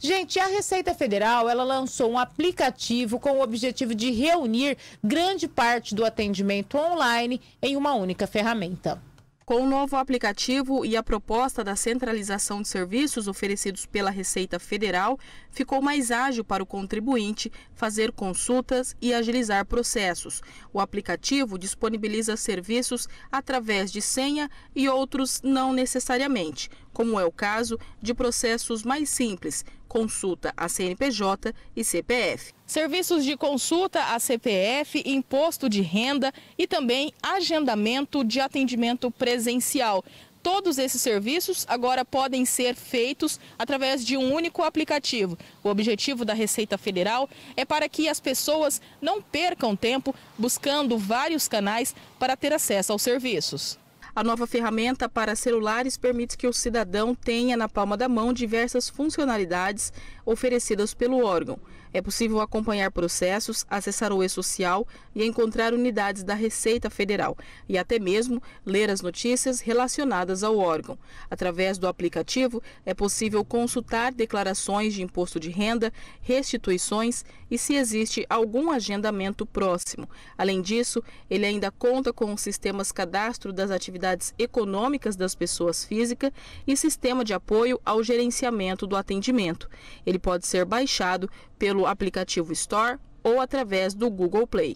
Gente, a Receita Federal, ela lançou um aplicativo com o objetivo de reunir grande parte do atendimento online em uma única ferramenta. Com o novo aplicativo e a proposta da centralização de serviços oferecidos pela Receita Federal, ficou mais ágil para o contribuinte fazer consultas e agilizar processos. O aplicativo disponibiliza serviços através de senha e outros não necessariamente, como é o caso de processos mais simples, consulta a CNPJ e CPF. Serviços de consulta a CPF, imposto de renda e também agendamento de atendimento presencial. Todos esses serviços agora podem ser feitos através de um único aplicativo. O objetivo da Receita Federal é para que as pessoas não percam tempo buscando vários canais para ter acesso aos serviços. A nova ferramenta para celulares permite que o cidadão tenha na palma da mão diversas funcionalidades oferecidas pelo órgão. É possível acompanhar processos, acessar o e-social e encontrar unidades da Receita Federal e até mesmo ler as notícias relacionadas ao órgão. Através do aplicativo, é possível consultar declarações de imposto de renda, restituições e se existe algum agendamento próximo. Além disso, ele ainda conta com os sistemas cadastro das atividades econômicas das pessoas físicas e sistema de apoio ao gerenciamento do atendimento. Ele pode ser baixado pelo pelo aplicativo Store ou através do Google Play.